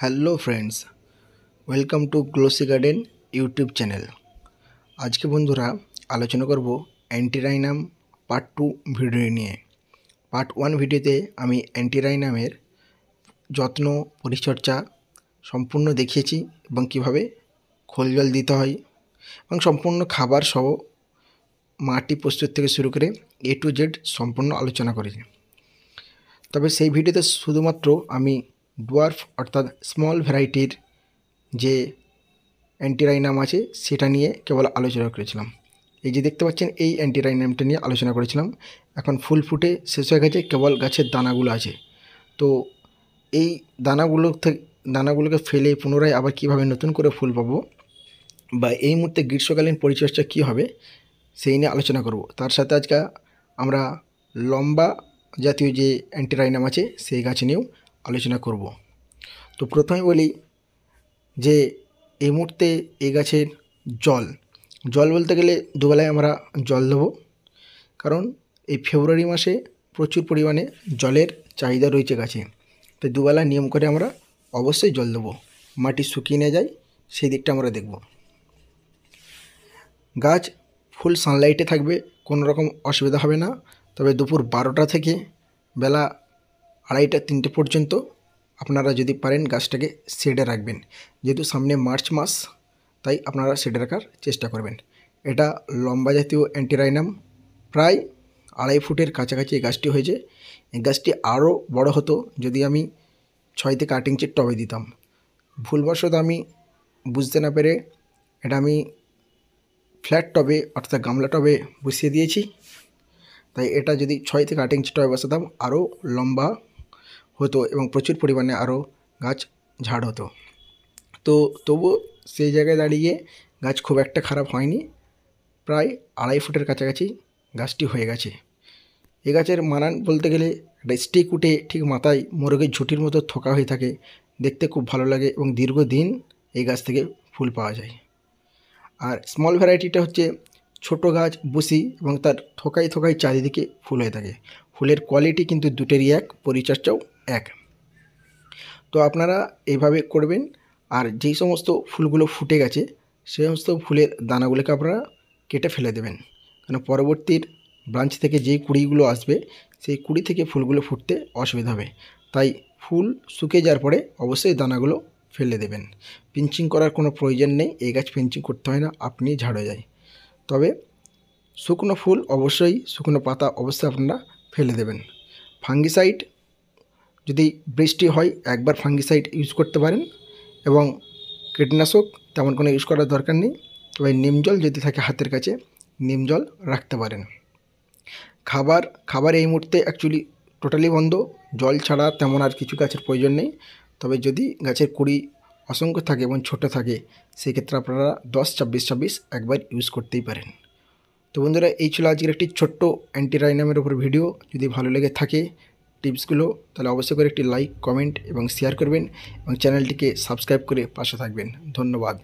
hello friends welcome to glossy garden YouTube channel আজকে বন্ধুরা আলোচনা করব অ্যান্টিরাইনাম পার্ট টু ভিডিও নিয়ে পার্ট ওয়ান ভিডিওতে আমি অ্যান্টিরাইনামের যত্ন পরিচর্যা সম্পূর্ণ দেখিয়েছি এবং কীভাবে খোল জল দিতে হয় এবং সম্পূর্ণ খাবার সহ মাটি প্রস্তুত থেকে শুরু করে এ টু জেড সম্পূর্ণ আলোচনা করেছি তবে সেই ভিডিওতে শুধুমাত্র আমি ডোয়ার্ফ অর্থাৎ স্মল ভ্যারাইটির যে অ্যান্টিরাইনাম আছে সেটা নিয়ে কেবল আলোচনা করেছিলাম এই যে দেখতে পাচ্ছেন এই অ্যান্টিরাইনামটা নিয়ে আলোচনা করেছিলাম এখন ফুল ফুটে শেষ হয়ে গেছে কেবল গাছের দানাগুলো আছে তো এই দানাগুলো থেকে দানাগুলোকে ফেলে পুনরায় আবার কিভাবে নতুন করে ফুল পাব বা এই মুহূর্তে গ্রীষ্মকালীন পরিচর্যা কী হবে সেই নিয়ে আলোচনা করব তার সাথে আজকে আমরা লম্বা জাতীয় যে অ্যান্টিরাইনাম আছে সেই গাছ নিয়েও আলোচনা করব তো প্রথমে বলি যে এই মুহূর্তে এই গাছের জল জল বলতে গেলে দুবেলায় আমরা জল দেবো কারণ এই ফেব্রুয়ারি মাসে প্রচুর পরিমাণে জলের চাহিদা রয়েছে গাছে তাই দুবেলা নিয়ম করে আমরা অবশ্যই জল দেবো মাটি শুকিয়ে না যায় সেই দিকটা আমরা দেখব গাছ ফুল সানলাইটে থাকবে কোনো রকম অসুবিধা হবে না তবে দুপুর বারোটা থেকে বেলা আড়াইটা তিনটে পর্যন্ত আপনারা যদি পারেন গাছটাকে শেডে রাখবেন যেহেতু সামনে মার্চ মাস তাই আপনারা শেডে রাখার চেষ্টা করবেন এটা লম্বা জাতীয় অ্যান্টিরাইনাম প্রায় আড়াই ফুটের কাছাকাছি এই গাছটি হয়েছে এই গাছটি আরও বড় হতো যদি আমি ছয় থেকে আট ইঞ্চির টবে দিতাম ভুলবশত আমি বুঝতে না পেরে এটা আমি ফ্ল্যাট টবে অর্থাৎ গামলা টবে বসিয়ে দিয়েছি তাই এটা যদি ছয় থেকে আট ইঞ্চি টবে বসাতাম আরও লম্বা হতো এবং প্রচুর পরিমাণে আরও গাছ ঝাড় হতো তো তবুও সেই জায়গায় দাঁড়িয়ে গাছ খুব একটা খারাপ হয়নি প্রায় আড়াই ফুটের কাছাকাছি গাছটি হয়ে গেছে এ গাছের মানান বলতে গেলে একটা স্টিক উঠে ঠিক মাথায় মোরগের ঝুটির মতো থোকা হয়ে থাকে দেখতে খুব ভালো লাগে এবং দীর্ঘদিন এই গাছ থেকে ফুল পাওয়া যায় আর স্মল ভ্যারাইটিটা হচ্ছে ছোট গাছ বসি এবং তার থোকাই থোকায় চারিদিকে ফুল হয়ে থাকে ফুলের কোয়ালিটি কিন্তু দুটেরই এক পরিচর্যাও এক তো আপনারা এইভাবে করবেন আর যেই সমস্ত ফুলগুলো ফুটে গেছে সেই সমস্ত ফুলের দানাগুলোকে আপনারা কেটে ফেলে দেবেন কারণ পরবর্তীর ব্রাঞ্চ থেকে যেই কুড়িগুলো আসবে সেই কুড়ি থেকে ফুলগুলো ফুটতে অসুবিধা হবে তাই ফুল শুকে যাওয়ার পরে অবশ্যই দানাগুলো ফেলে দেবেন পিঞ্চিং করার কোনো প্রয়োজন নেই এই গাছ পিঞ্চিং করতে হয় না আপনি ঝাড়ো যায় তবে শুকনো ফুল অবশ্যই শুকনো পাতা অবশ্যই আপনারা ফেলে দেবেন ফাঙ্গিসাইড যদি বৃষ্টি হয় একবার ফাঙ্গিসাইড ইউজ করতে পারেন এবং কীটনাশক তেমন কোনো ইউজ করার দরকার নেই তবে নিম জল যদি থাকে হাতের কাছে নিম জল রাখতে পারেন খাবার খাবার এই মুহূর্তে অ্যাকচুয়ালি টোটালি বন্ধ জল ছাড়া তেমন আর কিছু গাছের প্রয়োজন নেই তবে যদি গাছের কুড়ি অসংখ্য থাকে এবং ছোটো থাকে সেক্ষেত্রে আপনারা দশ ছাব্বিশ ছাব্বিশ একবার ইউজ করতেই পারেন তো বন্ধুরা এই ছিল আজকের একটি ছোট্ট অ্যান্টিরাইনামের উপর ভিডিও যদি ভালো লেগে থাকে টিপসগুলো তাহলে অবশ্যই করে একটি লাইক কমেন্ট এবং শেয়ার করবেন এবং চ্যানেলটিকে সাবস্ক্রাইব করে পাশে থাকবেন ধন্যবাদ